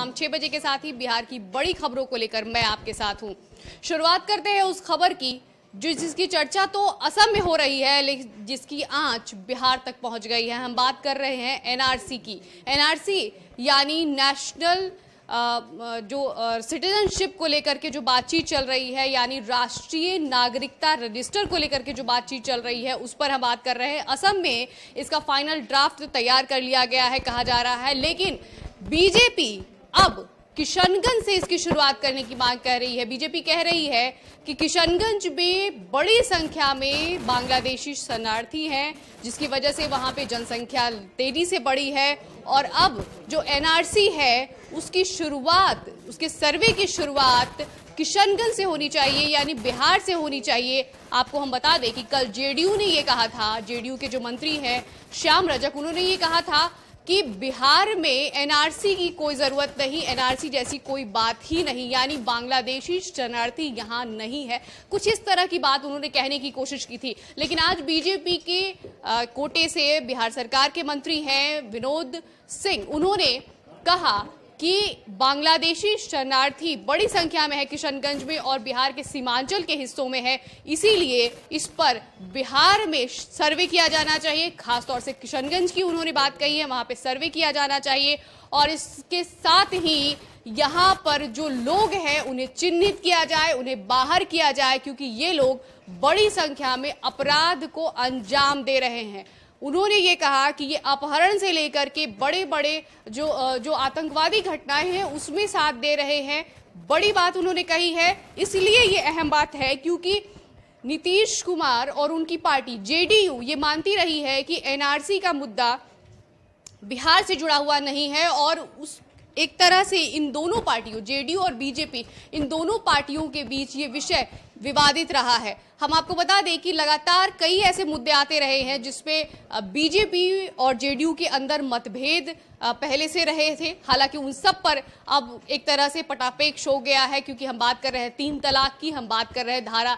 शाम छह बजे के साथ ही बिहार की बड़ी खबरों को लेकर मैं आपके साथ हूं शुरुआत करते हैं उस खबर की जिसकी चर्चा तो असम में हो रही है लेकिन जिसकी आंच बिहार तक पहुंच गई है हम बात कर रहे हैं एनआरसी की एनआरसी यानी नेशनल जो सिटीजनशिप को लेकर के जो बातचीत चल रही है यानी राष्ट्रीय नागरिकता रजिस्टर को लेकर के जो बातचीत चल रही है उस पर हम बात कर रहे हैं असम में इसका फाइनल ड्राफ्ट तैयार कर लिया गया है कहा जा रहा है लेकिन बीजेपी अब किशनगंज से इसकी शुरुआत करने की मांग कर रही है बीजेपी कह रही है कि किशनगंज में बड़ी संख्या में बांग्लादेशी शरणार्थी हैं जिसकी वजह से वहां पे जनसंख्या तेजी से बढ़ी है और अब जो एनआरसी है उसकी शुरुआत उसके सर्वे की शुरुआत किशनगंज से होनी चाहिए यानी बिहार से होनी चाहिए आपको हम बता दें कि कल जेडीयू ने ये कहा था जेडीयू के जो मंत्री हैं श्याम रजक उन्होंने ये कहा था कि बिहार में एनआरसी की कोई ज़रूरत नहीं एनआरसी जैसी कोई बात ही नहीं यानी बांग्लादेशी शरणार्थी यहां नहीं है कुछ इस तरह की बात उन्होंने कहने की कोशिश की थी लेकिन आज बीजेपी के आ, कोटे से बिहार सरकार के मंत्री हैं विनोद सिंह उन्होंने कहा कि बांग्लादेशी शरणार्थी बड़ी संख्या में है किशनगंज में और बिहार के सीमांचल के हिस्सों में है इसीलिए इस पर बिहार में सर्वे किया जाना चाहिए खासतौर से किशनगंज की उन्होंने बात कही है वहाँ पे सर्वे किया जाना चाहिए और इसके साथ ही यहाँ पर जो लोग हैं उन्हें चिन्हित किया जाए उन्हें बाहर किया जाए क्योंकि ये लोग बड़ी संख्या में अपराध को अंजाम दे रहे हैं उन्होंने ये कहा कि ये अपहरण से लेकर के बड़े बड़े जो जो आतंकवादी घटनाएं हैं उसमें साथ दे रहे हैं बड़ी बात उन्होंने कही है इसलिए ये अहम बात है क्योंकि नीतीश कुमार और उनकी पार्टी जेडीयू ये मानती रही है कि एनआरसी का मुद्दा बिहार से जुड़ा हुआ नहीं है और उस एक तरह से इन दोनों पार्टियों जेडीयू और बीजेपी इन दोनों पार्टियों के बीच ये विषय विवादित रहा है हम आपको बता दें कि लगातार कई ऐसे मुद्दे आते रहे हैं जिसपे बीजेपी और जेडीयू के अंदर मतभेद पहले से रहे थे हालांकि उन सब पर अब एक तरह से पटापेक्ष हो गया है क्योंकि हम बात कर रहे हैं तीन तलाक की हम बात कर रहे हैं धारा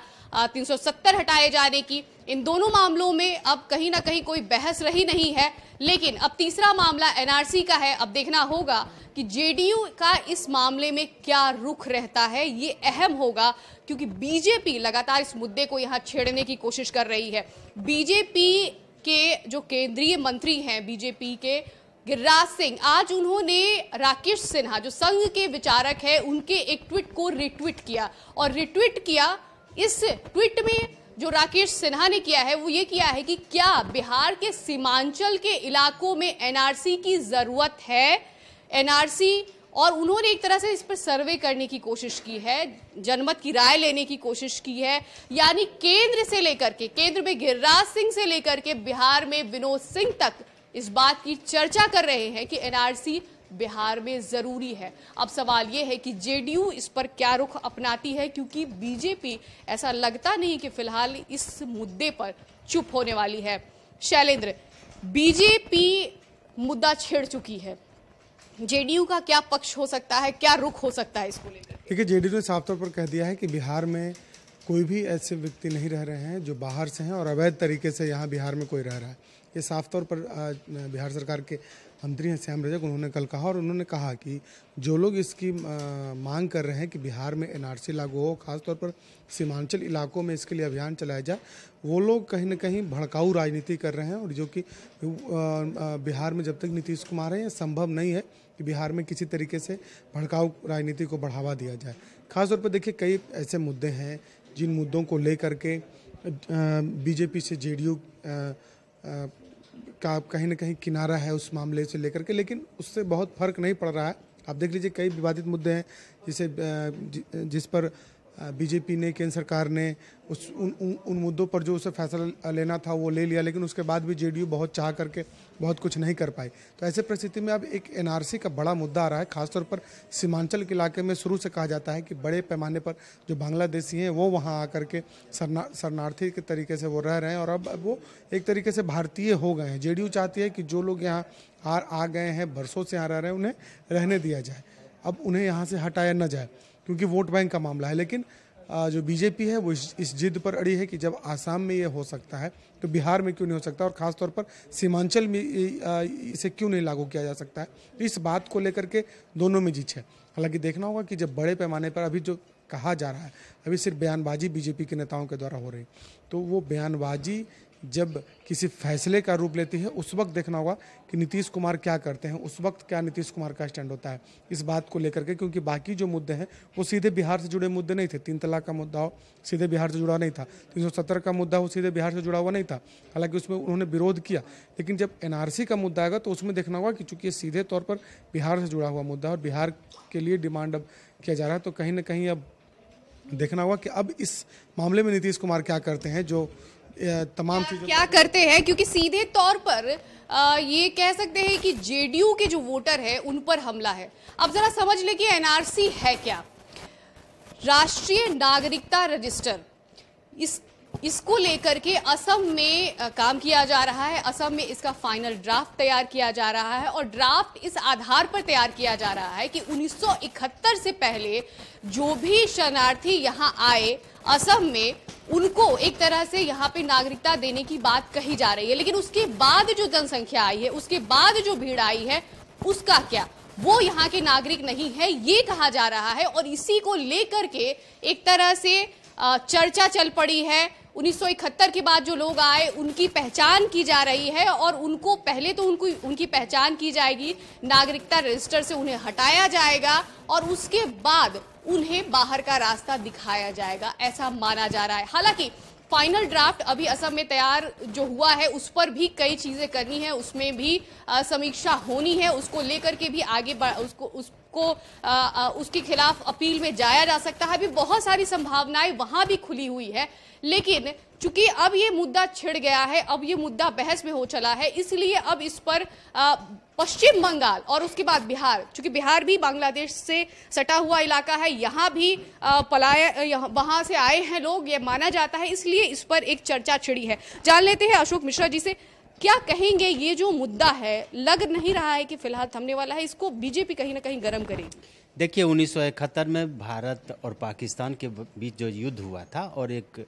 370 हटाए जाने की इन दोनों मामलों में अब कहीं ना कहीं कोई बहस रही नहीं है लेकिन अब तीसरा मामला एनआरसी का है अब देखना होगा कि जेडीयू का इस मामले में क्या रुख रहता है ये अहम होगा क्योंकि बीजेपी लगातार इस मुद्दे को यहाँ छेड़ने की कोशिश कर रही है बीजेपी के जो केंद्रीय मंत्री हैं बीजेपी के गिरिराज सिंह आज उन्होंने राकेश सिन्हा जो संघ के विचारक है उनके एक ट्वीट को रिट्वीट किया और रिट्वीट किया इस ट्वीट में जो राकेश सिन्हा ने किया है वो ये किया है कि क्या बिहार के सीमांचल के इलाकों में एनआरसी की ज़रूरत है एनआरसी और उन्होंने एक तरह से इस पर सर्वे करने की कोशिश की है जनमत की राय लेने की कोशिश की है यानी केंद्र से लेकर के केंद्र में गिरिराज सिंह से लेकर के बिहार में विनोद सिंह तक इस बात की चर्चा कर रहे हैं कि एनआरसी बिहार में ज़रूरी है अब सवाल यह है कि जेडीयू इस पर क्या रुख अपनाती है क्योंकि बीजेपी ऐसा लगता नहीं कि फिलहाल इस मुद्दे पर चुप होने वाली है शैलेंद्र बीजेपी मुद्दा छेड़ चुकी है जेडीयू का क्या पक्ष हो सकता है क्या रुख हो सकता है इसको लेकर देखिए जेडीयू ने साफ तौर पर कह दिया है कि बिहार में कोई भी ऐसे व्यक्ति नहीं रह रहे हैं जो बाहर से हैं और अवैध तरीके से यहाँ बिहार में कोई रह रहा है ये साफ तौर पर बिहार सरकार के मंत्री हैं श्याम रजक उन्होंने कल कहा और उन्होंने कहा कि जो लोग इसकी मांग कर रहे हैं कि बिहार में एनआरसी लागू हो खासतौर पर सीमांचल इलाकों में इसके लिए अभियान चलाया जाए वो लोग कहीं ना कहीं भड़काऊ राजनीति कर रहे हैं और जो कि बिहार में जब तक नीतीश कुमार हैं ये संभव नहीं है कि बिहार में किसी तरीके से भड़काऊ राजनीति को बढ़ावा दिया जाए खासतौर पर देखिए कई ऐसे मुद्दे हैं जिन मुद्दों को लेकर के बीजेपी से जेडीयू का कहीं ना कहीं किनारा है उस मामले से लेकर के लेकिन उससे बहुत फर्क नहीं पड़ रहा है आप देख लीजिए कई विवादित मुद्दे हैं जिसे जिस पर बीजेपी ने केंद्र सरकार ने उस उन उन, उन मुद्दों पर जो उसे फैसला लेना था वो ले लिया लेकिन उसके बाद भी जेडीयू बहुत चाह करके बहुत कुछ नहीं कर पाई तो ऐसे परिस्थिति में अब एक एनआरसी का बड़ा मुद्दा आ रहा है खासतौर पर सीमांचल के इलाके में शुरू से कहा जाता है कि बड़े पैमाने पर जो बांग्लादेशी हैं वो वहाँ आ करके सरना शरणार्थी के तरीके से वो रह रहे हैं और अब वो एक तरीके से भारतीय हो गए हैं जे चाहती है कि जो लोग यहाँ आ, आ गए हैं बरसों से यहाँ रह रहे हैं उन्हें रहने दिया जाए अब उन्हें यहाँ से हटाया न जाए क्योंकि वोट बैंक का मामला है लेकिन जो बीजेपी है वो इस, जिद पर अड़ी है कि जब आसाम में ये हो सकता है तो बिहार में क्यों नहीं हो सकता और खासतौर पर सीमांचल में इसे क्यों नहीं लागू किया जा सकता है तो इस बात को लेकर के दोनों में जीत है हालांकि देखना होगा कि जब बड़े पैमाने पर अभी जो कहा जा रहा है अभी सिर्फ बयानबाजी बीजेपी के नेताओं के द्वारा हो रही तो वो बयानबाजी जब किसी फैसले का रूप लेती है उस वक्त देखना होगा कि नीतीश कुमार क्या करते हैं उस वक्त क्या नीतीश कुमार का स्टैंड होता है इस बात को लेकर के क्योंकि बाकी जो मुद्दे हैं वो सीधे बिहार से जुड़े मुद्दे नहीं थे तीन तलाक का मुद्दा हो सीधे बिहार से जुड़ा नहीं था तीन का मुद्दा हो सीधे बिहार से जुड़ा हुआ नहीं था हालांकि उसमें उन्होंने विरोध किया लेकिन जब एनआरसी का मुद्दा आएगा तो उसमें देखना होगा कि चूंकि सीधे तौर पर बिहार से जुड़ा हुआ मुद्दा और बिहार के लिए डिमांड अब किया जा रहा है तो कहीं ना कहीं अब देखना होगा कि अब इस मामले में नीतीश कुमार क्या करते हैं जो तमाम चीज़ें क्या करते हैं क्योंकि सीधे तौर पर आ, ये कह सकते हैं कि जेडीयू के जो वोटर है उन पर हमला है अब जरा समझ ले कि एनआरसी है क्या राष्ट्रीय नागरिकता रजिस्टर इस इसको लेकर के असम में काम किया जा रहा है असम में इसका फाइनल ड्राफ्ट तैयार किया जा रहा है और ड्राफ्ट इस आधार पर तैयार किया जा रहा है कि 1971 से पहले जो भी शरणार्थी यहां आए असम में उनको एक तरह से यहाँ पे नागरिकता देने की बात कही जा रही है लेकिन उसके बाद जो जनसंख्या आई है उसके बाद जो भीड़ आई है उसका क्या वो यहाँ के नागरिक नहीं है ये कहा जा रहा है और इसी को लेकर के एक तरह से चर्चा चल पड़ी है 1971 के बाद जो लोग आए उनकी पहचान की जा रही है और उनको पहले तो उनको उनकी पहचान की जाएगी नागरिकता रजिस्टर से उन्हें हटाया जाएगा और उसके बाद उन्हें बाहर का रास्ता दिखाया जाएगा ऐसा माना जा रहा है हालांकि फाइनल ड्राफ्ट अभी असम में तैयार जो हुआ है उस पर भी कई चीजें करनी है उसमें भी समीक्षा होनी है उसको लेकर के भी आगे उसको उस को आ, आ, उसके खिलाफ अपील में जाया जा सकता है अभी बहुत सारी संभावनाएं वहां भी खुली हुई है लेकिन चूंकि अब ये मुद्दा छिड़ गया है अब ये मुद्दा बहस में हो चला है इसलिए अब इस पर आ, पश्चिम बंगाल और उसके बाद बिहार चूंकि बिहार भी बांग्लादेश से सटा हुआ इलाका है यहाँ भी पलाया वहां से आए हैं लोग ये माना जाता है इसलिए इस पर एक चर्चा छिड़ी है जान लेते हैं अशोक मिश्रा जी से क्या कहेंगे ये जो मुद्दा है लग नहीं रहा है कि फिलहाल थमने वाला है इसको बीजेपी कहीं ना कहीं गर्म करेगी देखिए उन्नीस में भारत और पाकिस्तान के बीच जो युद्ध हुआ था और एक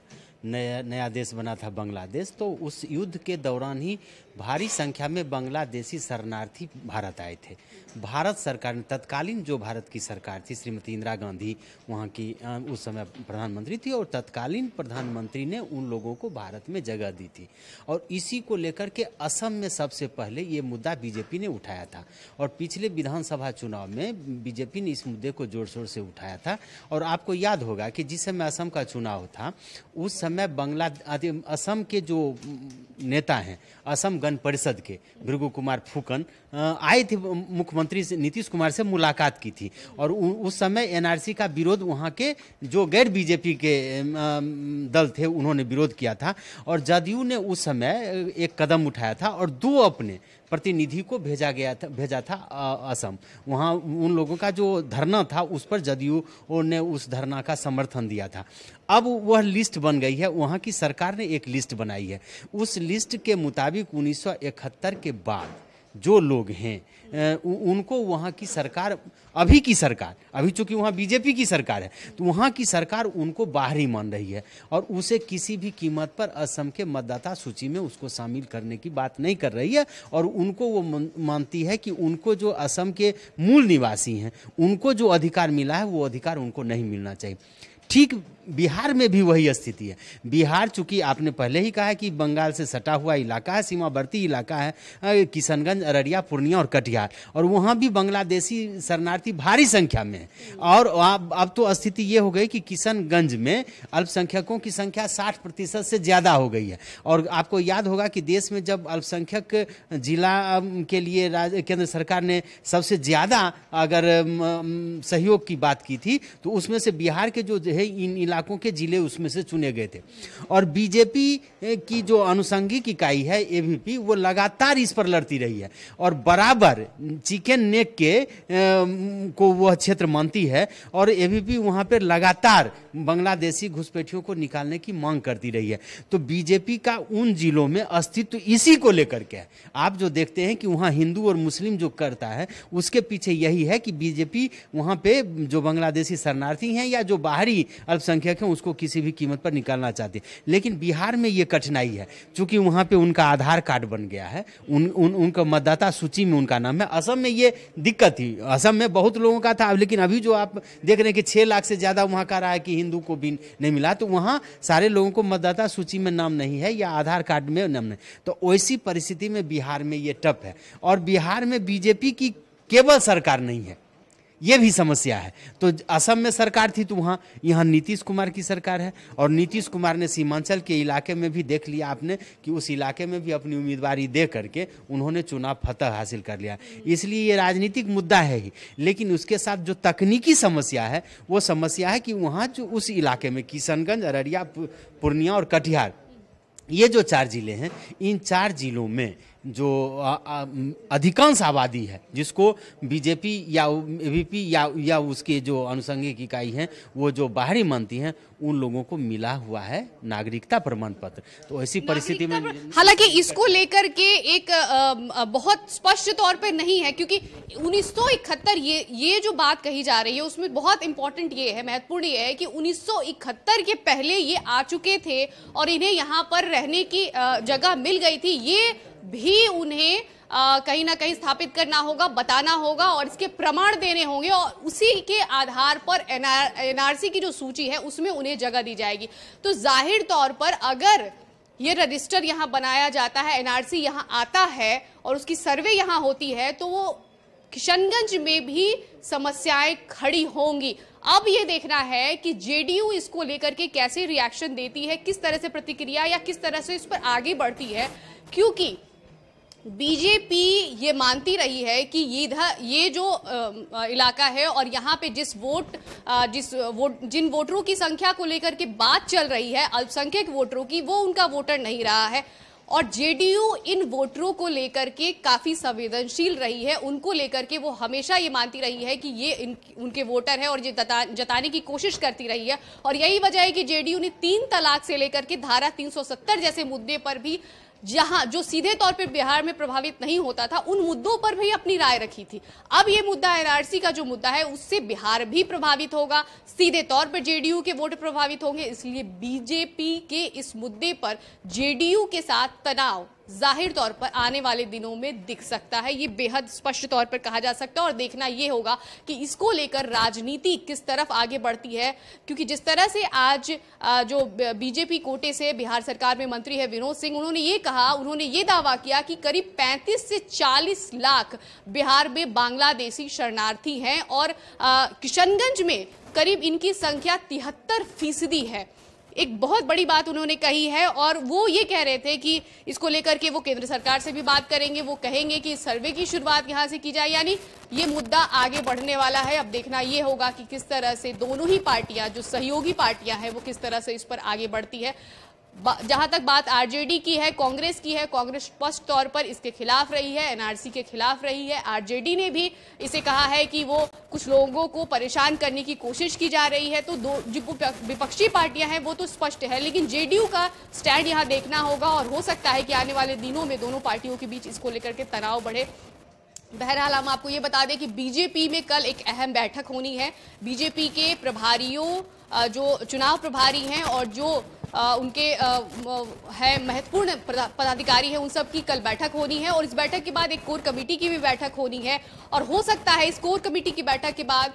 नया नया देश बना था बांग्लादेश तो उस युद्ध के दौरान ही भारी संख्या में बांग्लादेशी शरणार्थी भारत आए थे भारत सरकार ने तत्कालीन जो भारत की सरकार थी श्रीमती इंदिरा गांधी वहाँ की उस समय प्रधानमंत्री थी और तत्कालीन प्रधानमंत्री ने उन लोगों को भारत में जगह दी थी और इसी को लेकर के असम में सबसे पहले ये मुद्दा बीजेपी ने उठाया था और पिछले विधानसभा चुनाव में बीजेपी ने इस मुद्दे को जोर शोर से उठाया था और आपको याद होगा कि जिस समय असम का चुनाव था उस समय बांग्ला असम के जो नेता हैं असम गण परिषद के भृगु कुमार फूकन आए थे मुख्यमंत्री नीतीश कुमार से मुलाकात की थी और उ, उस समय एनआरसी का विरोध वहाँ के जो गैर बीजेपी के दल थे उन्होंने विरोध किया था और जदयू ने उस समय एक कदम उठाया था और दो अपने प्रतिनिधि को भेजा गया था भेजा था असम वहाँ उन लोगों का जो धरना था उस पर जदयू ने उस धरना का समर्थन दिया था अब वह लिस्ट बन गई है वहाँ की सरकार ने एक लिस्ट बनाई है उस लिस्ट के मुताबिक उन्नीस के बाद जो लोग हैं उनको वहाँ की सरकार अभी की सरकार अभी चूंकि वहाँ बीजेपी की सरकार है तो वहाँ की सरकार उनको बाहरी मान रही है और उसे किसी भी कीमत पर असम के मतदाता सूची में उसको शामिल करने की बात नहीं कर रही है और उनको वो मानती है कि उनको जो असम के मूल निवासी हैं उनको जो अधिकार मिला है वो अधिकार उनको नहीं मिलना चाहिए ठीक बिहार में भी वही स्थिति है बिहार चूंकि आपने पहले ही कहा है कि बंगाल से सटा हुआ इलाका है सीमावर्ती इलाका है किशनगंज अररिया पूर्णिया और कटिहार और वहाँ भी बांग्लादेशी शरणार्थी भारी संख्या में है और अब तो स्थिति ये हो गई कि किशनगंज में अल्पसंख्यकों की संख्या साठ प्रतिशत से ज़्यादा हो गई है और आपको याद होगा कि देश में जब अल्पसंख्यक जिला के लिए केंद्र सरकार ने सबसे ज़्यादा अगर सहयोग की बात की थी तो उसमें से बिहार के जो है इन इलाकों के जिले उसमें से चुने गए थे और बीजेपी की जो अनुसंगिक इकाई है ए वो लगातार इस पर लड़ती रही है और बराबर चिकन नेक के को वह क्षेत्र मानती है और ए पी वहाँ पर लगातार बांग्लादेशी घुसपैठियों को निकालने की मांग करती रही है तो बीजेपी का उन जिलों में अस्तित्व इसी को लेकर के है आप जो देखते हैं कि वहाँ हिंदू और मुस्लिम जो करता है उसके पीछे यही है कि बीजेपी वहाँ पे जो बांग्लादेशी शरणार्थी हैं या जो बाहरी अल्पसंख्यक अल्पसंख्यक हैं उसको किसी भी कीमत पर निकालना चाहते हैं लेकिन बिहार में ये कठिनाई है क्योंकि वहाँ पर उनका आधार कार्ड बन गया है उन, उन उनका मतदाता सूची में उनका नाम है असम में ये दिक्कत थी असम में बहुत लोगों का था लेकिन अभी जो आप देख रहे हैं कि छः लाख से ज़्यादा वहाँ का रहा है कि हिंदू को भी नहीं मिला तो वहाँ सारे लोगों को मतदाता सूची में नाम नहीं है या आधार कार्ड में नाम नहीं तो वैसी परिस्थिति में बिहार में ये टफ है और बिहार में बीजेपी की केवल सरकार नहीं है ये भी समस्या है तो असम में सरकार थी तो वहाँ यहाँ नीतीश कुमार की सरकार है और नीतीश कुमार ने सीमांचल के इलाके में भी देख लिया आपने कि उस इलाके में भी अपनी उम्मीदवारी दे करके उन्होंने चुनाव फतह हासिल कर लिया इसलिए ये राजनीतिक मुद्दा है ही लेकिन उसके साथ जो तकनीकी समस्या है वो समस्या है कि वहाँ जो उस इलाके में किशनगंज अररिया पूर्णिया और कटिहार ये जो चार जिले हैं इन चार जिलों में जो अधिकांश आबादी है जिसको बीजेपी या ए या या उसके जो अनुसंगिक इकाई हैं वो जो बाहरी मानती हैं उन लोगों को मिला हुआ है नागरिकता प्रमाण पत्र तो ऐसी परिस्थिति में हालांकि इसको लेकर के एक बहुत स्पष्ट तौर पे नहीं है क्योंकि इकहत्तर ये ये जो बात कही जा रही है उसमें बहुत इंपॉर्टेंट ये है महत्वपूर्ण ये है कि उन्नीस के पहले ये आ चुके थे और इन्हें यहाँ पर रहने की जगह मिल गई थी ये भी उन्हें कहीं ना कहीं स्थापित करना होगा बताना होगा और इसके प्रमाण देने होंगे और उसी के आधार पर एनआरसी की जो सूची है उसमें उन्हें जगह दी जाएगी तो जाहिर तौर पर अगर ये रजिस्टर यहाँ बनाया जाता है एनआरसी यहाँ आता है और उसकी सर्वे यहाँ होती है तो वो किशनगंज में भी समस्याएं खड़ी होंगी अब ये देखना है कि जेडीयू इसको लेकर के कैसे रिएक्शन देती है किस तरह से प्रतिक्रिया या किस तरह से इस पर आगे बढ़ती है क्योंकि बीजेपी ये मानती रही है कि ये ये जो इलाका है और यहाँ पे जिस वोट जिस वोट जिन वोटरों की संख्या को लेकर के बात चल रही है अल्पसंख्यक वोटरों की वो उनका वोटर नहीं रहा है और जेडीयू इन वोटरों को लेकर के काफी संवेदनशील रही है उनको लेकर के वो हमेशा ये मानती रही है कि ये इन, उनके वोटर है और ये जता, जताने की कोशिश करती रही है और यही वजह है कि जेडीयू ने तीन तलाक से लेकर के धारा 370 जैसे मुद्दे पर भी जहां जो सीधे तौर पर बिहार में प्रभावित नहीं होता था उन मुद्दों पर भी अपनी राय रखी थी अब ये मुद्दा एनआरसी का जो मुद्दा है उससे बिहार भी प्रभावित होगा सीधे तौर पर जेडीयू के वोट प्रभावित होंगे इसलिए बीजेपी के इस मुद्दे पर जेडीयू के साथ तनाव जाहिर तौर पर आने वाले दिनों में दिख सकता है ये बेहद स्पष्ट तौर पर कहा जा सकता है और देखना ये होगा कि इसको लेकर राजनीति किस तरफ आगे बढ़ती है क्योंकि जिस तरह से आज जो बीजेपी कोटे से बिहार सरकार में मंत्री है विनोद सिंह उन्होंने ये कहा उन्होंने ये दावा किया कि करीब 35 से 40 लाख बिहार में बांग्लादेशी शरणार्थी हैं और किशनगंज में करीब इनकी संख्या तिहत्तर फीसदी है एक बहुत बड़ी बात उन्होंने कही है और वो ये कह रहे थे कि इसको लेकर के वो केंद्र सरकार से भी बात करेंगे वो कहेंगे कि सर्वे की शुरुआत यहाँ से की जाए यानी ये मुद्दा आगे बढ़ने वाला है अब देखना ये होगा कि किस तरह से दोनों ही पार्टियां जो सहयोगी पार्टियां हैं वो किस तरह से इस पर आगे बढ़ती है जहां तक बात आरजेडी की है कांग्रेस की है कांग्रेस स्पष्ट तौर पर इसके खिलाफ रही है एनआरसी के खिलाफ रही है आरजेडी ने भी इसे कहा है कि वो कुछ लोगों को परेशान करने की कोशिश की जा रही है तो दो जो विपक्षी पार्टियां हैं वो तो स्पष्ट है लेकिन जेडीयू का स्टैंड यहाँ देखना होगा और हो सकता है कि आने वाले दिनों में दोनों पार्टियों के बीच इसको लेकर के तनाव बढ़े बहरहाल हम आपको ये बता दें कि बीजेपी में कल एक अहम बैठक होनी है बीजेपी के प्रभारियों जो चुनाव प्रभारी हैं और जो उनके है महत्वपूर्ण पदाधिकारी है उन सब की कल बैठक होनी है और इस बैठक के बाद एक कोर कमेटी की भी बैठक होनी है और हो सकता है इस कोर कमेटी की बैठक के बाद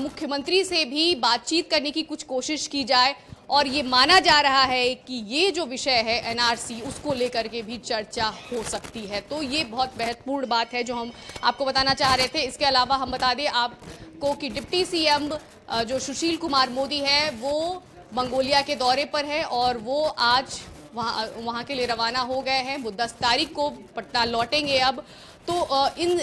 मुख्यमंत्री से भी बातचीत करने की कुछ कोशिश की जाए और ये माना जा रहा है कि ये जो विषय है एनआरसी उसको लेकर के भी चर्चा हो सकती है तो ये बहुत महत्वपूर्ण बात है जो हम आपको बताना चाह रहे थे इसके अलावा हम बता दें आपको कि डिप्टी सीएम जो सुशील कुमार मोदी है वो मंगोलिया के दौरे पर है और वो आज वहाँ वहाँ के लिए रवाना हो गए हैं वो दस तारीख को पटना लौटेंगे अब तो इन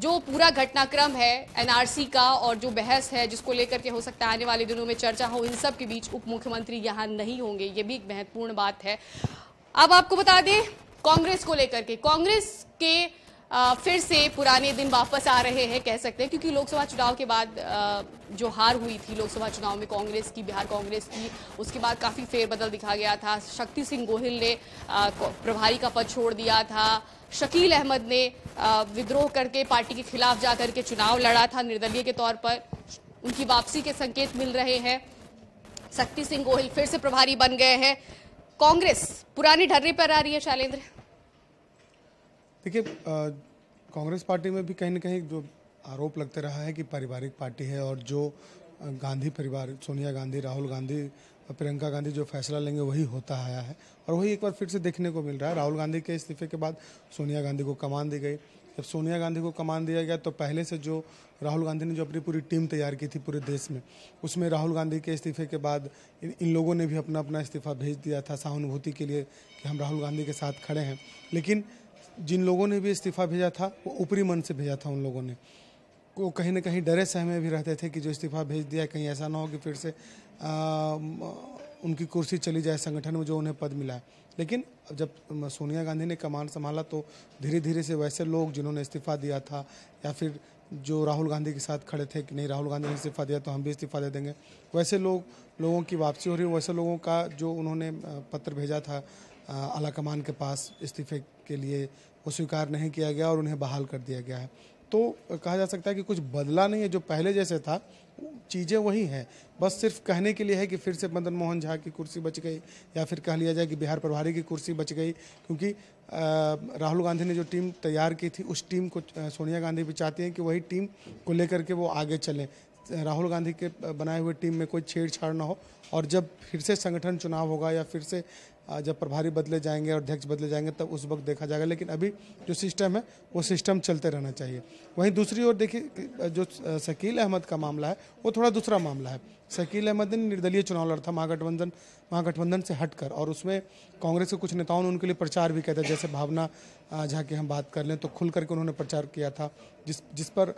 जो पूरा घटनाक्रम है एनआरसी का और जो बहस है जिसको लेकर के हो सकता है आने वाले दिनों में चर्चा हो इन सब के बीच उप मुख्यमंत्री यहाँ नहीं होंगे ये भी एक महत्वपूर्ण बात है अब आपको बता दें कांग्रेस को लेकर के कांग्रेस के फिर से पुराने दिन वापस आ रहे हैं कह सकते हैं क्योंकि लोकसभा चुनाव के बाद जो हार हुई थी लोकसभा चुनाव में कांग्रेस की बिहार कांग्रेस की उसके बाद काफ़ी फेरबदल दिखा गया था शक्ति सिंह गोहिल ने प्रभारी का पद छोड़ दिया था शकील अहमद ने विद्रोह करके पार्टी के खिलाफ जा के चुनाव लड़ा था निर्दलीय के तौर पर उनकी वापसी के संकेत मिल रहे हैं शक्ति सिंह गोहिल फिर से प्रभारी बन गए हैं कांग्रेस पुराने ढर्रे पर आ रही है शैलेंद्र देखिए कांग्रेस पार्टी में भी कहीं ना कहीं जो आरोप लगता रहा है कि पारिवारिक पार्टी है और जो गांधी परिवार सोनिया गांधी राहुल गांधी प्रियंका गांधी जो फैसला लेंगे वही होता आया है और वही एक बार फिर से देखने को मिल रहा है राहुल गांधी के इस्तीफे के बाद सोनिया गांधी को कमान दी गई जब सोनिया गांधी को कमान दिया गया तो पहले से जो राहुल गांधी ने जो अपनी पूरी टीम तैयार की थी पूरे देश में उसमें राहुल गांधी के इस्तीफे के बाद इन, इन लोगों ने भी अपना अपना इस्तीफा भेज दिया था सहानुभूति के लिए कि हम राहुल गांधी के साथ खड़े हैं लेकिन जिन लोगों ने भी इस्तीफा भेजा था वो ऊपरी मन से भेजा था उन लोगों ने वो कहीं ना कहीं डरे सहमे भी रहते थे कि जो इस्तीफा भेज दिया कहीं ऐसा ना हो कि फिर से आ, उनकी कुर्सी चली जाए संगठन में जो उन्हें पद मिला है लेकिन जब सोनिया गांधी ने कमान संभाला तो धीरे धीरे से वैसे लोग जिन्होंने इस्तीफा दिया था या फिर जो राहुल गांधी के साथ खड़े थे कि नहीं राहुल गांधी ने इस्तीफा दिया तो हम भी इस्तीफा दे देंगे वैसे लोग लोगों की वापसी हो रही है वैसे लोगों का जो उन्होंने पत्र भेजा था आला कमान के पास इस्तीफे के लिए वो स्वीकार नहीं किया गया और उन्हें बहाल कर दिया गया है तो कहा जा सकता है कि कुछ बदला नहीं है जो पहले जैसे था चीज़ें वही हैं बस सिर्फ कहने के लिए है कि फिर से मदन मोहन झा की कुर्सी बच गई या फिर कह लिया जाए कि बिहार प्रभारी की कुर्सी बच गई क्योंकि राहुल गांधी ने जो टीम तैयार की थी उस टीम को सोनिया गांधी भी चाहती हैं कि वही टीम को लेकर के वो आगे चलें राहुल गांधी के बनाए हुए टीम में कोई छेड़छाड़ ना हो और जब फिर से संगठन चुनाव होगा या फिर से जब प्रभारी बदले जाएंगे और अध्यक्ष बदले जाएंगे तब उस वक्त देखा जाएगा लेकिन अभी जो सिस्टम है वो सिस्टम चलते रहना चाहिए वहीं दूसरी ओर देखिए जो शकील अहमद का मामला है वो थोड़ा दूसरा मामला है शकील अहमद ने निर्दलीय चुनाव लड़ा था महागठबंधन महागठबंधन से हटकर और उसमें कांग्रेस के कुछ नेताओं ने उनके लिए प्रचार भी किया था जैसे भावना झा की हम बात कर लें तो खुल करके उन्होंने प्रचार किया था जिस जिस पर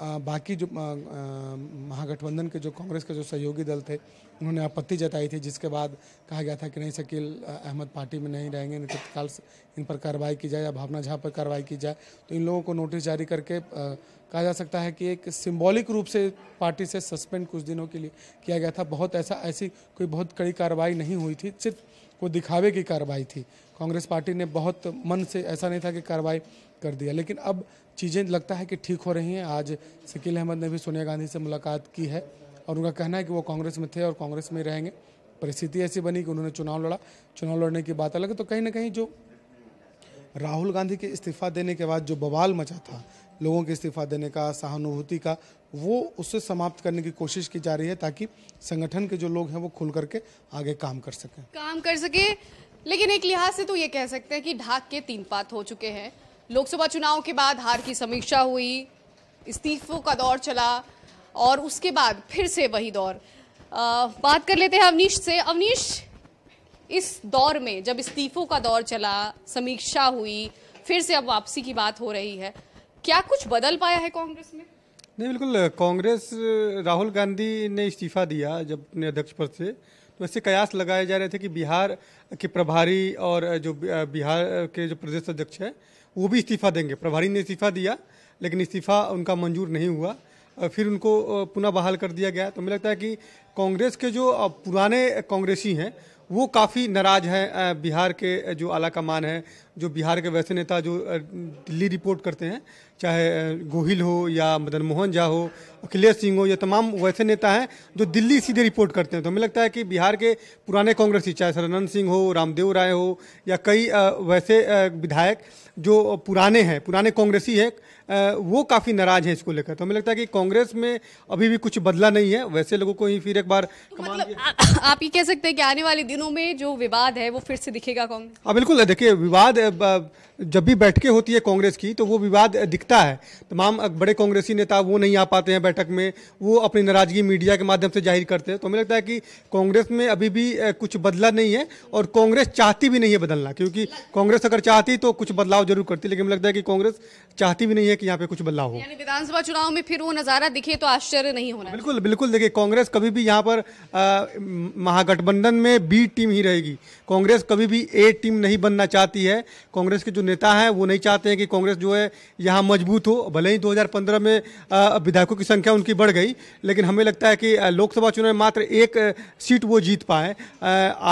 बाकी जो महागठबंधन के जो कांग्रेस के जो सहयोगी दल थे उन्होंने आपत्ति जताई थी जिसके बाद कहा गया था कि नहीं शकील अहमद पार्टी में नहीं रहेंगे नहीं तो तत्काल इन पर कार्रवाई की जाए या भावना झा पर कार्रवाई की जाए तो इन लोगों को नोटिस जारी करके आ, कहा जा सकता है कि एक सिंबॉलिक रूप से पार्टी से सस्पेंड कुछ दिनों के लिए किया गया था बहुत ऐसा ऐसी कोई बहुत कड़ी कार्रवाई नहीं हुई थी सिर्फ को दिखावे की कार्रवाई थी कांग्रेस पार्टी ने बहुत मन से ऐसा नहीं था कि कार्रवाई कर दिया लेकिन अब चीज़ें लगता है कि ठीक हो रही हैं आज शकील अहमद ने भी सोनिया गांधी से मुलाकात की है और उनका कहना है कि वो कांग्रेस में थे और कांग्रेस में रहेंगे परिस्थिति ऐसी बनी कि उन्होंने चुनाव लड़ा चुनाव लड़ने की बात अलग है तो कहीं ना कहीं जो राहुल गांधी के इस्तीफा देने के बाद जो बवाल मचा था लोगों के इस्तीफा देने का सहानुभूति का वो उससे समाप्त करने की कोशिश की जा रही है ताकि संगठन के जो लोग हैं वो खुल करके आगे काम कर सकें काम कर सके लेकिन एक लिहाज से तो ये कह सकते हैं कि ढाक के तीन पात हो चुके हैं लोकसभा चुनाव के बाद हार की समीक्षा हुई इस्तीफों का दौर चला और उसके बाद फिर से वही दौर आ, बात कर लेते हैं अवनीश से अवनीश इस दौर में जब इस्तीफों का दौर चला समीक्षा हुई फिर से अब वापसी की बात हो रही है क्या कुछ बदल पाया है कांग्रेस में नहीं बिल्कुल कांग्रेस राहुल गांधी ने इस्तीफा दिया जब अपने अध्यक्ष पद से तो ऐसे कयास लगाए जा रहे थे कि बिहार के प्रभारी और जो बिहार के जो प्रदेश अध्यक्ष हैं वो भी इस्तीफ़ा देंगे प्रभारी ने इस्तीफ़ा दिया लेकिन इस्तीफ़ा उनका मंजूर नहीं हुआ फिर उनको पुनः बहाल कर दिया गया तो मुझे लगता है कि कांग्रेस के जो पुराने कांग्रेसी हैं वो काफ़ी नाराज़ हैं बिहार के जो आला कमान है जो बिहार के वैसे नेता जो दिल्ली रिपोर्ट करते हैं चाहे गोहिल हो या मदन मोहन झा हो अखिलेश सिंह हो या तमाम वैसे नेता हैं जो दिल्ली सीधे रिपोर्ट करते हैं तो हमें लगता है कि बिहार के पुराने कांग्रेसी चाहे सदानंद सिंह हो रामदेव राय हो या कई वैसे विधायक जो पुराने हैं पुराने कांग्रेसी हैं वो काफ़ी नाराज हैं इसको लेकर तो हमें लगता है कि कांग्रेस में अभी भी कुछ बदला नहीं है वैसे लोगों को ही फिर एक बार तो मतलब आ, आप ये कह सकते हैं कि आने वाले दिनों में जो विवाद है वो फिर से दिखेगा कांग्रेस हाँ बिल्कुल देखिए विवाद जब भी बैठकें होती है कांग्रेस की तो वो विवाद दिखता है तमाम बड़े कांग्रेसी नेता वो नहीं आ पाते हैं बैठक में वो अपनी नाराज़गी मीडिया के माध्यम से जाहिर करते हैं तो हमें लगता है कि कांग्रेस में अभी भी कुछ बदला नहीं है और कांग्रेस चाहती भी नहीं है बदलना क्योंकि कांग्रेस अगर चाहती तो कुछ बदलाव जरूर करती लेकिन हमें लगता है कि कांग्रेस चाहती भी नहीं है कि यहाँ पे कुछ बदलाव हो विधानसभा चुनाव में फिर वो नज़ारा दिखे तो आश्चर्य नहीं होना बिल्कुल बिल्कुल देखिए कांग्रेस कभी भी यहाँ पर महागठबंधन में बी टीम ही रहेगी कांग्रेस कभी भी ए टीम नहीं बनना चाहती है कांग्रेस के जो नेता हैं वो नहीं चाहते हैं कि कांग्रेस जो है यहाँ मजबूत हो भले ही 2015 में विधायकों की संख्या उनकी बढ़ गई लेकिन हमें लगता है कि लोकसभा चुनाव में मात्र एक सीट वो जीत पाए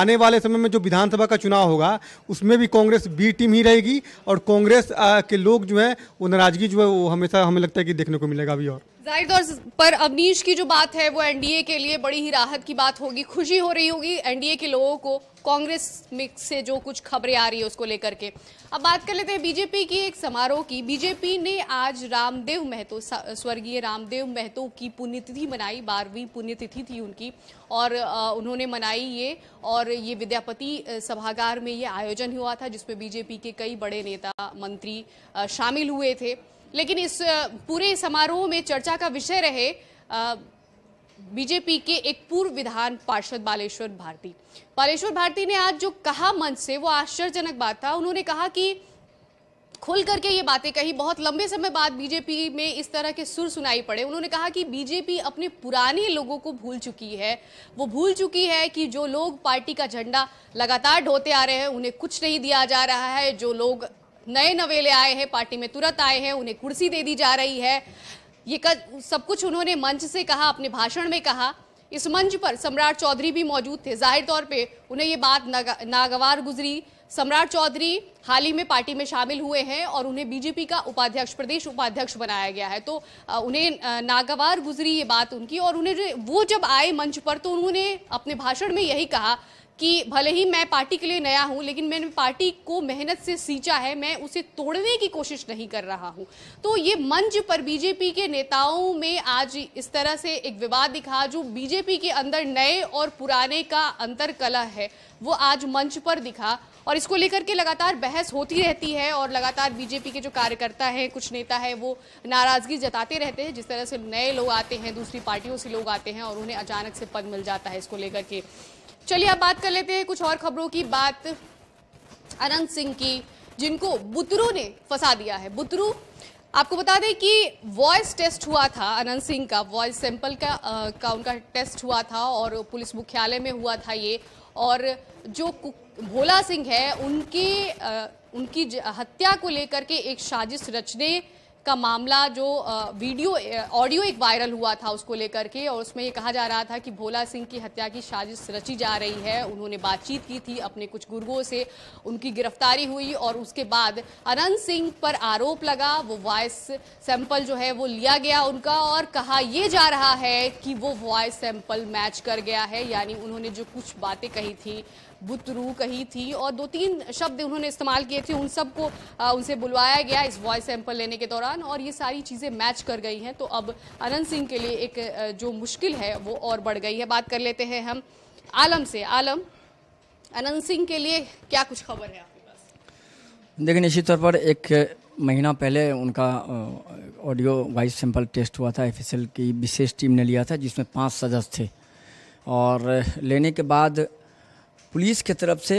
आने वाले समय में जो विधानसभा का चुनाव होगा उसमें भी कांग्रेस बी टीम ही रहेगी और कांग्रेस के लोग जो हैं वो नाराजगी जो है वो हमेशा हमें लगता है कि देखने को मिलेगा अभी और जाहिर तौर पर अवनीश की जो बात है वो एनडीए के लिए बड़ी ही राहत की बात होगी खुशी हो रही होगी एनडीए के लोगों को कांग्रेस मिक्स से जो कुछ खबरें आ रही है उसको लेकर के अब बात कर लेते हैं बीजेपी की एक समारोह की बीजेपी ने आज रामदेव महतो स्वर्गीय रामदेव महतो की पुण्यतिथि मनाई बारहवीं पुण्यतिथि थी उनकी और उन्होंने मनाई ये और ये विद्यापति सभागार में ये आयोजन हुआ था जिसमें बीजेपी के कई बड़े नेता मंत्री शामिल हुए थे लेकिन इस पूरे समारोह में चर्चा का विषय रहे बीजेपी के एक पूर्व विधान पार्षद बालेश्वर भारती बालेश्वर भारती ने आज जो कहा मंच से वो आश्चर्यजनक बात था उन्होंने कहा कि खुल करके ये बातें कही बहुत लंबे समय बाद बीजेपी में इस तरह के सुर सुनाई पड़े उन्होंने कहा कि बीजेपी अपने पुराने लोगों को भूल चुकी है वो भूल चुकी है कि जो लोग पार्टी का झंडा लगातार ढोते आ रहे हैं उन्हें कुछ नहीं दिया जा रहा है जो लोग नए नवेले आए हैं पार्टी में तुरंत आए हैं उन्हें कुर्सी दे दी जा रही है ये कर, सब कुछ उन्होंने मंच से कहा अपने भाषण में कहा इस मंच पर सम्राट चौधरी भी मौजूद थे जाहिर तौर पे उन्हें ये बात नागवार गुजरी सम्राट चौधरी हाल ही में पार्टी में शामिल हुए हैं और उन्हें बीजेपी का उपाध्यक्ष प्रदेश उपाध्यक्ष बनाया गया है तो उन्हें नागवार गुजरी ये बात उनकी और उन्हें वो जब आए मंच पर तो उन्होंने अपने भाषण में यही कहा कि भले ही मैं पार्टी के लिए नया हूं लेकिन मैंने पार्टी को मेहनत से सींचा है मैं उसे तोड़ने की कोशिश नहीं कर रहा हूं तो ये मंच पर बीजेपी के नेताओं में आज इस तरह से एक विवाद दिखा जो बीजेपी के अंदर नए और पुराने का अंतर कला है वो आज मंच पर दिखा और इसको लेकर के लगातार बहस होती रहती है और लगातार बीजेपी के जो कार्यकर्ता हैं कुछ नेता है वो नाराज़गी जताते रहते हैं जिस तरह से नए लोग आते हैं दूसरी पार्टियों से लोग आते हैं और उन्हें अचानक से पद मिल जाता है इसको लेकर के चलिए अब बात कर लेते हैं कुछ और खबरों की बात अनंत सिंह की जिनको बुतरू ने फंसा दिया है बुतरू आपको बता दें कि वॉइस टेस्ट हुआ था अनंत सिंह का वॉइस सैंपल का आ, का उनका टेस्ट हुआ था और पुलिस मुख्यालय में हुआ था ये और जो भोला सिंह है उनके आ, उनकी हत्या को लेकर के एक साजिश रचने का मामला जो वीडियो ऑडियो एक वायरल हुआ था उसको लेकर के और उसमें ये कहा जा रहा था कि भोला सिंह की हत्या की साजिश रची जा रही है उन्होंने बातचीत की थी अपने कुछ गुर्गों से उनकी गिरफ्तारी हुई और उसके बाद अनंत सिंह पर आरोप लगा वो वॉइस सैंपल जो है वो लिया गया उनका और कहा यह जा रहा है कि वो वॉइस सैंपल मैच कर गया है यानी उन्होंने जो कुछ बातें कही थी बुत रू कही थी और दो तीन शब्द उन्होंने इस्तेमाल किए थे उन सबको उनसे बुलवाया गया इस वॉइस सैंपल लेने के दौरान और ये सारी चीज़ें मैच कर गई हैं तो अब अनंत सिंह के लिए एक जो मुश्किल है वो और बढ़ गई है बात कर लेते हैं हम आलम से आलम अनंत सिंह के लिए क्या कुछ खबर है आपके पास देखिए निश्चित तौर पर एक महीना पहले उनका ऑडियो वाइस सैंपल टेस्ट हुआ था एफ की विशेष टीम ने लिया था जिसमें पांच सदस्य थे और लेने के बाद पुलिस के तरफ से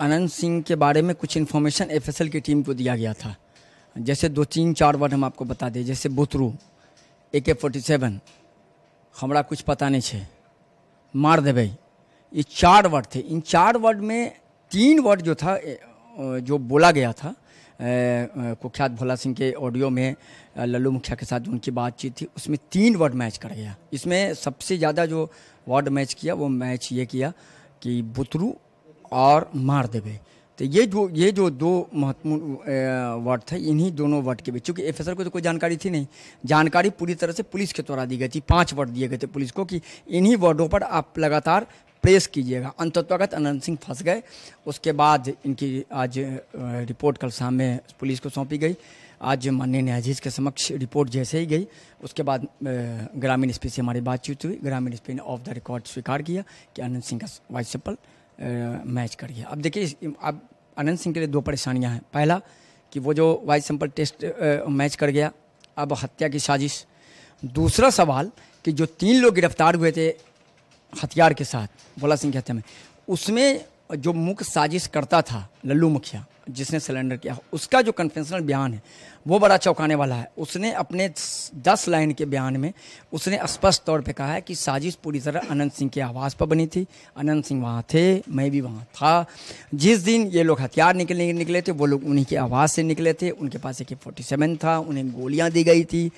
अनंत सिंह के बारे में कुछ इन्फॉर्मेशन एफ की टीम को दिया गया था जैसे दो तीन चार वर्ड हम आपको बता दें जैसे बोतरू ए के फोर्टी सेवन हमारा कुछ पता नहीं है मार देवे ये चार वर्ड थे इन चार वर्ड में तीन वर्ड जो था जो बोला गया था कुख्यात भोला सिंह के ऑडियो में लल्लू मुखिया के साथ जो उनकी बातचीत थी उसमें तीन वर्ड मैच कर गया इसमें सबसे ज़्यादा जो वर्ड मैच किया वो मैच ये किया कि बुतरू और मार देवे तो ये जो ये जो दो महत्वपूर्ण वर्ड थे इन्हीं दोनों वर्ड के बीच चूँकि एफ को तो कोई जानकारी थी नहीं जानकारी पूरी तरह से पुलिस के द्वारा दी गई थी पांच वर्ड दिए गए थे पुलिस को कि इन्हीं वर्डों पर आप लगातार प्रेस कीजिएगा अंतत्वागत अनंत सिंह फंस गए उसके बाद इनकी आज रिपोर्ट कल शाम में पुलिस को सौंपी गई आज माननीय न्यायाधीश के समक्ष रिपोर्ट जैसे ही गई उसके बाद ग्रामीण एसपी से हमारी बातचीत हुई ग्रामीण एसपी ने ऑफ द रिकॉर्ड स्वीकार किया कि अनंत सिंह का वाइस चप्पल मैच कर गया अब देखिए अब अनंत सिंह के लिए दो परेशानियाँ हैं पहला कि वो जो वाइस सैंपल टेस्ट मैच कर गया अब हत्या की साजिश दूसरा सवाल कि जो तीन लोग गिरफ्तार हुए थे हथियार के साथ भोला सिंह की हत्या में उसमें जो मुख्य साजिश करता था लल्लू मुखिया जिसने सिलेंडर किया उसका जो कन्फेंशनल बयान है वो बड़ा चौंकाने वाला है उसने अपने दस लाइन के बयान में उसने स्पष्ट तौर पे कहा है कि साजिश पूरी तरह अनंत सिंह के आवाज़ पर बनी थी अनंत सिंह वहाँ थे मैं भी वहाँ था जिस दिन ये लोग हथियार निकले निकले थे वो लोग उन्हीं की आवाज़ से निकले थे उनके पास एक फोर्टी सेवन था उन्हें गोलियाँ दी गई थी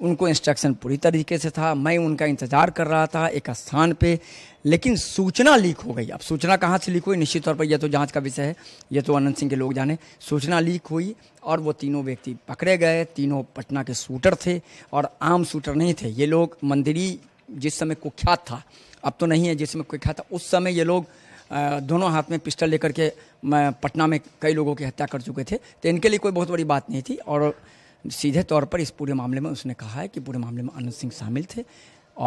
उनको इंस्ट्रक्शन पूरी तरीके से था मैं उनका इंतज़ार कर रहा था एक स्थान पे लेकिन सूचना लीक हो गई अब सूचना कहाँ से लीक हुई निश्चित तौर पर यह तो जांच का विषय है यह तो अनंत सिंह के लोग जाने सूचना लीक हुई और वो तीनों व्यक्ति पकड़े गए तीनों पटना के शूटर थे और आम शूटर नहीं थे ये लोग मंदिरी जिस समय कुख्यात था अब तो नहीं है जिस समय कुख्यात था उस समय ये लोग दोनों हाथ में पिस्टल लेकर के पटना में कई लोगों की हत्या कर चुके थे तो इनके लिए कोई बहुत बड़ी बात नहीं थी और सीधे तौर पर इस पूरे मामले में उसने कहा है कि पूरे मामले में अनंत सिंह शामिल थे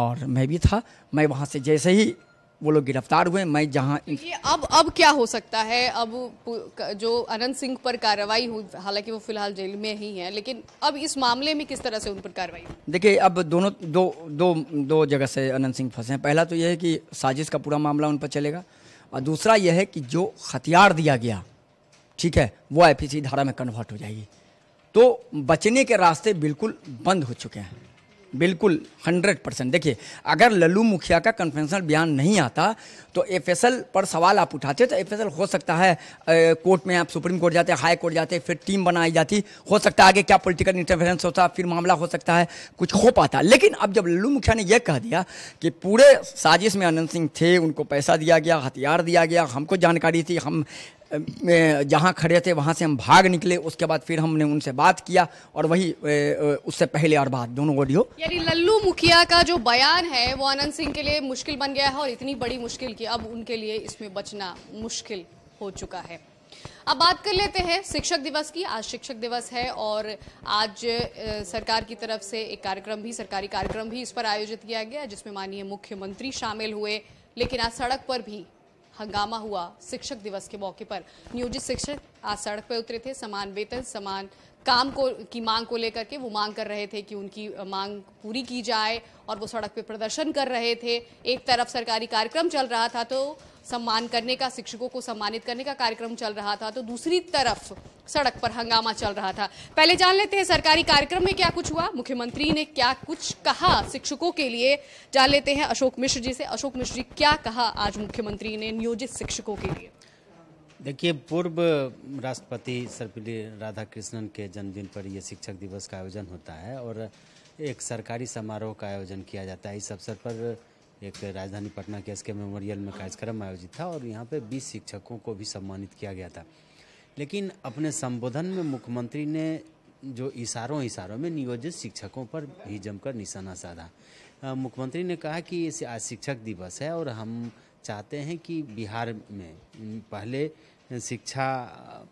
और मैं भी था मैं वहाँ से जैसे ही वो लोग गिरफ्तार हुए मैं जहाँ अब अब क्या हो सकता है अब जो अनंत सिंह पर कार्रवाई हुई हालांकि वो फिलहाल जेल में ही हैं लेकिन अब इस मामले में किस तरह से उन पर कार्रवाई देखिए अब दोनों दो दो दो जगह से अनंत सिंह फंसे हैं पहला तो यह है कि साजिश का पूरा मामला उन पर चलेगा और दूसरा यह है कि जो हथियार दिया गया ठीक है वो एफ धारा में कन्वर्ट हो जाएगी तो बचने के रास्ते बिल्कुल बंद हो चुके हैं बिल्कुल 100 परसेंट देखिए अगर लल्लू मुखिया का कन्फेंशनल बयान नहीं आता तो एफ पर सवाल आप उठाते तो एफ हो सकता है कोर्ट में आप सुप्रीम कोर्ट जाते हाई कोर्ट जाते फिर टीम बनाई जाती हो सकता है आगे क्या पॉलिटिकल इंटरफेरेंस होता फिर मामला हो सकता है कुछ हो पाता लेकिन अब जब लल्लू मुखिया ने यह कह दिया कि पूरे साजिश में अनंत सिंह थे उनको पैसा दिया गया हथियार दिया गया हमको जानकारी थी हम जहाँ खड़े थे वहाँ से हम भाग निकले उसके बाद फिर हमने उनसे बात किया और वही उससे पहले और बाद दोनों ऑडियो यानी लल्लू मुखिया का जो बयान है वो आनंद सिंह के लिए मुश्किल बन गया है और इतनी बड़ी मुश्किल की अब उनके लिए इसमें बचना मुश्किल हो चुका है अब बात कर लेते हैं शिक्षक दिवस की आज शिक्षक दिवस है और आज सरकार की तरफ से एक कार्यक्रम भी सरकारी कार्यक्रम भी इस पर आयोजित किया गया जिसमें माननीय मुख्यमंत्री शामिल हुए लेकिन आज सड़क पर भी हंगामा हुआ शिक्षक दिवस के मौके पर नियोजित शिक्षक आज सड़क पर उतरे थे समान वेतन समान काम को की मांग को लेकर के वो मांग कर रहे थे कि उनकी मांग पूरी की जाए और वो सड़क पे प्रदर्शन कर रहे थे एक तरफ सरकारी कार्यक्रम चल रहा था तो सम्मान करने का शिक्षकों को सम्मानित करने का कार्यक्रम चल रहा था तो दूसरी तरफ सड़क पर हंगामा चल रहा था पहले जान लेते हैं सरकारी कार्यक्रम में क्या कुछ हुआ मुख्यमंत्री ने क्या कुछ कहा शिक्षकों के लिए जान लेते हैं अशोक मिश्र जी से अशोक मिश्र जी क्या कहा आज मुख्यमंत्री ने नियोजित शिक्षकों के लिए देखिए पूर्व राष्ट्रपति सर्वपल्ली राधाकृष्णन के जन्मदिन पर यह शिक्षक दिवस का आयोजन होता है और एक सरकारी समारोह का आयोजन किया जाता है इस अवसर पर एक राजधानी पटना के एस के मेमोरियल में कार्यक्रम आयोजित था और यहाँ पे 20 शिक्षकों को भी सम्मानित किया गया था लेकिन अपने संबोधन में मुख्यमंत्री ने जो इशारों इशारों में नियोजित शिक्षकों पर भी जमकर निशाना साधा मुख्यमंत्री ने कहा कि आज शिक्षक दिवस है और हम चाहते हैं कि बिहार में पहले शिक्षा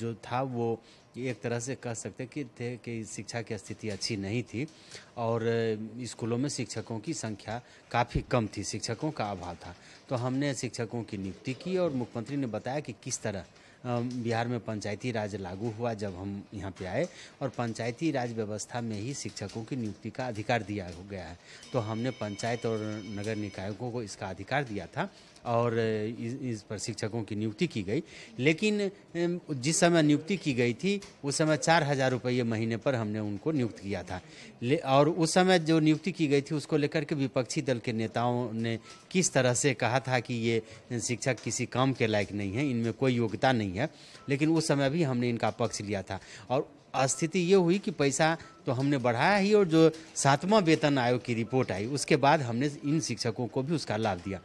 जो था वो एक तरह से कह सकते कि थे कि शिक्षा की स्थिति अच्छी नहीं थी और स्कूलों में शिक्षकों की संख्या काफ़ी कम थी शिक्षकों का अभाव था तो हमने शिक्षकों की नियुक्ति की और मुख्यमंत्री ने बताया कि किस तरह बिहार में पंचायती राज लागू हुआ जब हम यहाँ पे आए और पंचायती राज व्यवस्था में ही शिक्षकों की नियुक्ति का अधिकार दिया हो गया है तो हमने पंचायत और नगर निकायों को इसका अधिकार दिया था और इस, पर शिक्षकों की नियुक्ति की गई लेकिन जिस समय नियुक्ति की गई थी उस समय चार हज़ार रुपये महीने पर हमने उनको नियुक्त किया था ले और उस समय जो नियुक्ति की गई थी उसको लेकर के विपक्षी दल के नेताओं ने किस तरह से कहा था कि ये शिक्षक किसी काम के लायक नहीं है इनमें कोई योग्यता नहीं है लेकिन उस समय भी हमने इनका पक्ष लिया था और स्थिति ये हुई कि पैसा तो हमने बढ़ाया ही और जो सातवां वेतन आयोग की रिपोर्ट आई उसके बाद हमने इन शिक्षकों को भी उसका लाभ दिया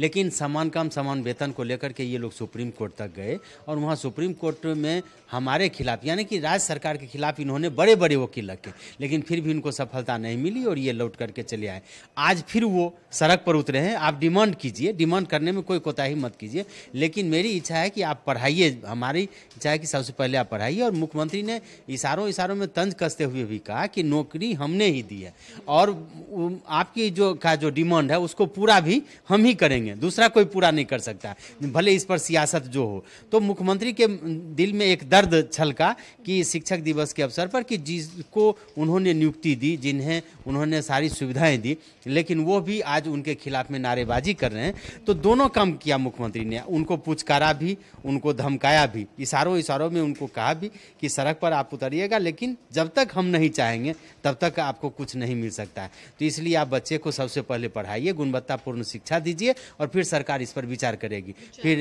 लेकिन समान काम समान वेतन को लेकर के ये लोग सुप्रीम कोर्ट तक गए और वहाँ सुप्रीम कोर्ट में हमारे खिलाफ यानी कि राज्य सरकार के खिलाफ इन्होंने बड़े बड़े वकील रखे लेकिन फिर भी इनको सफलता नहीं मिली और ये लौट करके चले आए आज फिर वो सड़क पर उतरे हैं आप डिमांड कीजिए डिमांड करने में कोई कोताही मत कीजिए लेकिन मेरी इच्छा है कि आप पढ़ाइए हमारी इच्छा है कि सबसे पहले आप पढ़ाइए और मुख्यमंत्री ने इशारों इशारों में तंज कसते हुए भी कहा कि नौकरी हमने ही दी है और आपकी जो का जो डिमांड है उसको पूरा भी हम ही कर करेंगे दूसरा कोई पूरा नहीं कर सकता भले इस पर सियासत जो हो तो मुख्यमंत्री के दिल में एक दर्द छलका कि शिक्षक दिवस के अवसर पर कि जिसको उन्होंने नियुक्ति दी जिन्हें उन्होंने सारी सुविधाएं दी लेकिन वो भी आज उनके खिलाफ में नारेबाजी कर रहे हैं तो दोनों काम किया मुख्यमंत्री ने उनको पुचकारा भी उनको धमकाया भी इशारों इशारों में उनको कहा भी कि सड़क पर आप उतरिएगा लेकिन जब तक हम नहीं चाहेंगे तब तक आपको कुछ नहीं मिल सकता है तो इसलिए आप बच्चे को सबसे पहले पढ़ाइए गुणवत्तापूर्ण शिक्षा दीजिए और फिर सरकार इस पर विचार करेगी फिर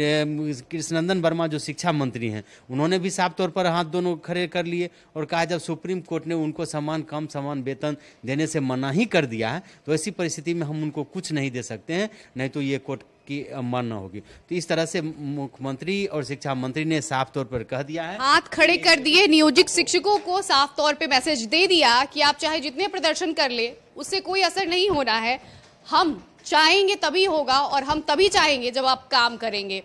कृष्णनंदन वर्मा जो शिक्षा मंत्री हैं उन्होंने भी साफ तौर पर हाथ दोनों खड़े कर लिए और कहा जब सुप्रीम कोर्ट ने उनको समान कम समान वेतन देने से मना ही कर दिया है तो ऐसी परिस्थिति में हम उनको कुछ नहीं दे सकते हैं नहीं तो ये कोर्ट की मानना होगी तो इस तरह से मुख्यमंत्री और शिक्षा मंत्री ने साफ तौर पर कह दिया है हाथ खड़े कर दिए नियोजित शिक्षकों को साफ तौर पे मैसेज दे दिया कि आप चाहे जितने प्रदर्शन कर ले उससे कोई असर नहीं हो रहा है हम चाहेंगे तभी होगा और हम तभी चाहेंगे जब आप काम करेंगे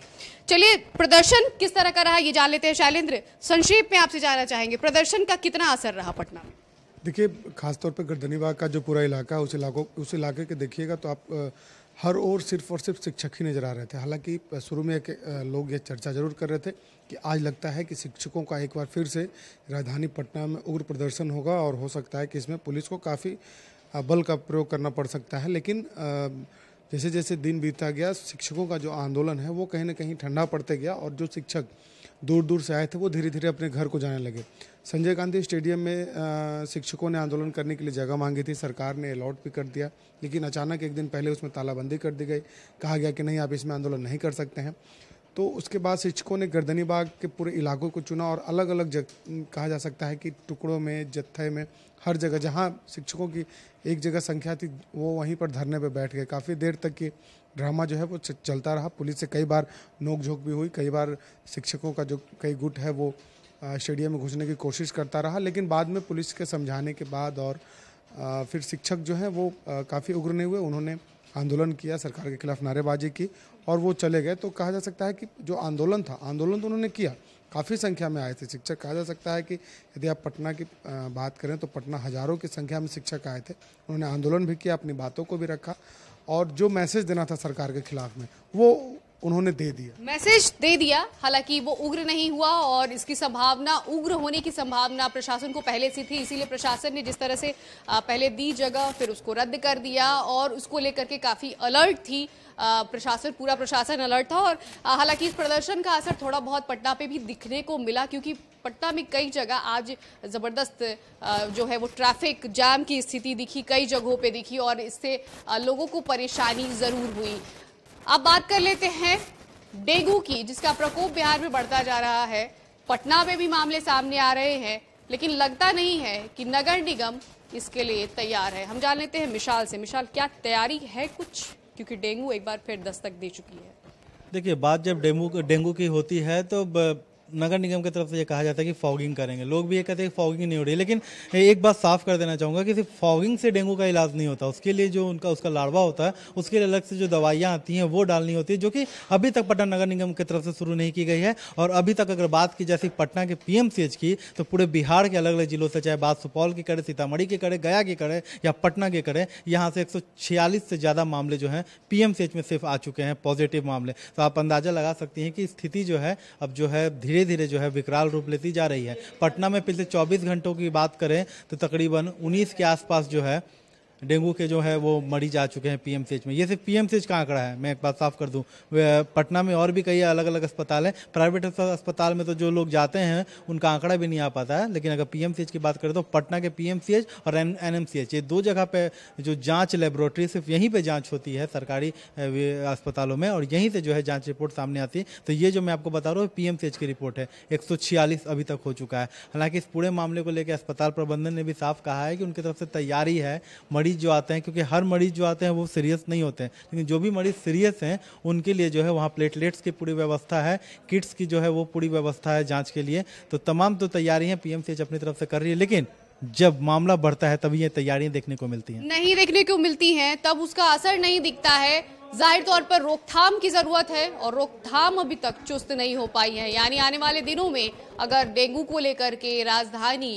चलिए प्रदर्शन किस तरह का रहा ये जान लेते हैं शैलेंद्र संक्षेप में आपसे जानना चाहेंगे प्रदर्शन का कितना असर रहा पटना में देखिए खासतौर पर गर्दनीबाग का जो पूरा इलाका उस इलाकों उस इलाके के देखिएगा तो आप आ, हर ओर सिर्फ और सिर्फ शिक्षक ही नज़र आ रहे थे हालांकि शुरू में एक लोग ये चर्चा जरूर कर रहे थे कि आज लगता है कि शिक्षकों का एक बार फिर से राजधानी पटना में उग्र प्रदर्शन होगा और हो सकता है कि इसमें पुलिस को काफ़ी बल का प्रयोग करना पड़ सकता है लेकिन जैसे जैसे दिन बीता गया शिक्षकों का जो आंदोलन है वो कहीं ना कहीं ठंडा पड़ते गया और जो शिक्षक दूर दूर से आए थे वो धीरे धीरे अपने घर को जाने लगे संजय गांधी स्टेडियम में शिक्षकों ने आंदोलन करने के लिए जगह मांगी थी सरकार ने अलॉट भी कर दिया लेकिन अचानक एक दिन पहले उसमें तालाबंदी कर दी गई कहा गया कि नहीं आप इसमें आंदोलन नहीं कर सकते हैं तो उसके बाद शिक्षकों ने गर्दनी बाग के पूरे इलाकों को चुना और अलग अलग जग कहा जा सकता है कि टुकड़ों में जत्थे में हर जगह जहाँ शिक्षकों की एक जगह संख्या थी वो वहीं पर धरने पर बैठ गए काफ़ी देर तक ये ड्रामा जो है वो चलता रहा पुलिस से कई बार नोकझोंक भी हुई कई बार शिक्षकों का जो कई गुट है वो स्टेडियम में घुसने की कोशिश करता रहा लेकिन बाद में पुलिस के समझाने के बाद और फिर शिक्षक जो है वो काफ़ी उग्र नहीं हुए उन्होंने आंदोलन किया सरकार के खिलाफ नारेबाजी की और वो चले गए तो कहा जा सकता है कि जो आंदोलन था आंदोलन तो उन्होंने किया काफ़ी संख्या में आए थे शिक्षक कहा जा सकता है कि यदि आप पटना की बात करें तो पटना हज़ारों की संख्या में शिक्षक आए थे उन्होंने आंदोलन भी किया अपनी बातों को भी रखा और जो मैसेज देना था सरकार के खिलाफ में वो उन्होंने दे दिया मैसेज दे दिया हालांकि वो उग्र नहीं हुआ और इसकी संभावना उग्र होने की संभावना प्रशासन को पहले से थी इसीलिए प्रशासन ने जिस तरह से पहले दी जगह फिर उसको रद्द कर दिया और उसको लेकर के काफ़ी अलर्ट थी प्रशासन पूरा प्रशासन अलर्ट था और हालांकि इस प्रदर्शन का असर थोड़ा बहुत पटना पे भी दिखने को मिला क्योंकि पटना में कई जगह आज ज़बरदस्त जो है वो ट्रैफिक जाम की स्थिति दिखी कई जगहों पे दिखी और इससे लोगों को परेशानी ज़रूर हुई अब बात कर लेते हैं डेंगू की जिसका प्रकोप बिहार में बढ़ता जा रहा है पटना में भी मामले सामने आ रहे हैं लेकिन लगता नहीं है कि नगर निगम इसके लिए तैयार है हम जान लेते हैं मिशाल से मिशाल क्या तैयारी है कुछ क्योंकि डेंगू एक बार फिर दस्तक दे चुकी है देखिए बात जब डेंगू डेंगू की होती है तो ब... नगर निगम की तरफ से ये कहा जाता है कि फॉगिंग करेंगे लोग भी ये कहते हैं कि फॉगिंग नहीं हो रही लेकिन एक बात साफ कर देना चाहूँगा कि सिर्फ फॉगिंग से डेंगू का इलाज नहीं होता उसके लिए जो उनका उसका लाड़वा होता है उसके लिए अलग से जो दवाइयाँ आती हैं वो डालनी होती है जो कि अभी तक पटना नगर निगम की तरफ से शुरू नहीं की गई है और अभी तक अगर बात की जैसे पटना के पी की तो पूरे बिहार के अलग अलग जिलों से चाहे बात सुपौल की करे सीतामढ़ी की करे गया की करे या पटना की करें यहाँ से एक से ज़्यादा मामले जो हैं पी में सिर्फ आ चुके हैं पॉजिटिव मामले तो आप अंदाज़ा लगा सकती हैं कि स्थिति जो है अब जो है धीरे धीरे धीरे जो है विकराल रूप लेती जा रही है पटना में पिछले 24 घंटों की बात करें तो तकरीबन 19 के आसपास जो है डेंगू के जो है वो मरीज आ चुके हैं पीएमसीएच में ये सिर्फ पीएमसीएच का आंकड़ा है मैं एक बात साफ कर दूं पटना में और भी कई अलग अलग अस्पताल हैं प्राइवेट अस्पताल में तो जो लोग जाते हैं उनका आंकड़ा भी नहीं आ पाता है लेकिन अगर पीएमसीएच की बात करें तो पटना के पीएमसीएच और एन ये दो जगह पर जो जाँच लेबोरेटरी सिर्फ यहीं पर जाँच होती है सरकारी अस्पतालों में और यहीं से जो है जाँच रिपोर्ट सामने आती है तो ये जो मैं आपको बता रहा हूँ पी की रिपोर्ट है एक अभी तक हो चुका है हालांकि इस पूरे मामले को लेकर अस्पताल प्रबंधन ने भी साफ कहा है कि उनकी तरफ से तैयारी है मरीज मरीज जो आते हैं क्योंकि हर मरीज जो आते हैं वो सीरियस नहीं होते हैं लेकिन जो भी मरीज सीरियस हैं उनके लिए जो है वहाँ प्लेटलेट्स की पूरी व्यवस्था है किट्स की जो है वो पूरी व्यवस्था है जाँच के लिए तो तमाम तो तैयारियाँ पी एम अपनी तरफ से कर रही है लेकिन जब मामला बढ़ता है तभी ये तैयारियां देखने को मिलती हैं नहीं देखने को मिलती हैं तब उसका असर नहीं दिखता है जाहिर तौर पर रोकथाम की ज़रूरत है और रोकथाम अभी तक चुस्त नहीं हो पाई है यानी आने वाले दिनों में अगर डेंगू को लेकर के राजधानी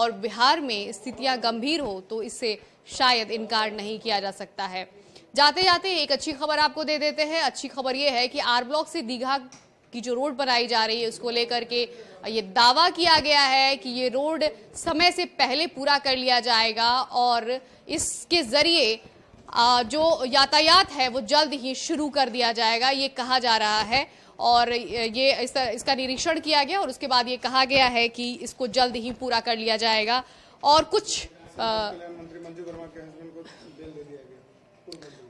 और बिहार में स्थितियां गंभीर हो तो इससे शायद इनकार नहीं किया जा सकता है जाते जाते एक अच्छी खबर आपको दे देते हैं अच्छी खबर ये है कि आर ब्लॉक से दीघा की जो रोड बनाई जा रही है उसको लेकर के ये दावा किया गया है कि ये रोड समय से पहले पूरा कर लिया जाएगा और इसके जरिए जो यातायात है वो जल्द ही शुरू कर दिया जाएगा ये कहा जा रहा है और ये इसका, इसका निरीक्षण किया गया और उसके बाद ये कहा गया है कि इसको जल्द ही पूरा कर लिया जाएगा और कुछ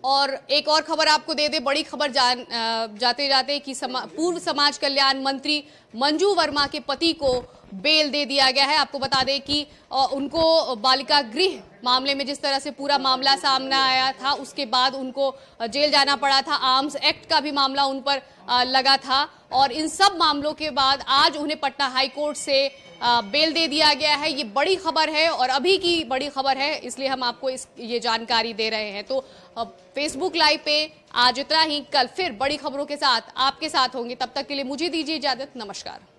और एक और खबर आपको दे दे बड़ी खबर जान जाते जाते कि समा, पूर्व समाज कल्याण मंत्री मंजू वर्मा के पति को बेल दे दिया गया है आपको बता दें कि उनको बालिका गृह मामले में जिस तरह से पूरा मामला सामने आया था उसके बाद उनको जेल जाना पड़ा था आर्म्स एक्ट का भी मामला उन पर लगा था और इन सब मामलों के बाद आज उन्हें पटना हाईकोर्ट से बेल दे दिया गया है ये बड़ी खबर है और अभी की बड़ी खबर है इसलिए हम आपको इस ये जानकारी दे रहे हैं तो फेसबुक लाइव पे आज इतना ही कल फिर बड़ी खबरों के साथ आपके साथ होंगे तब तक के लिए मुझे दीजिए इजाजत नमस्कार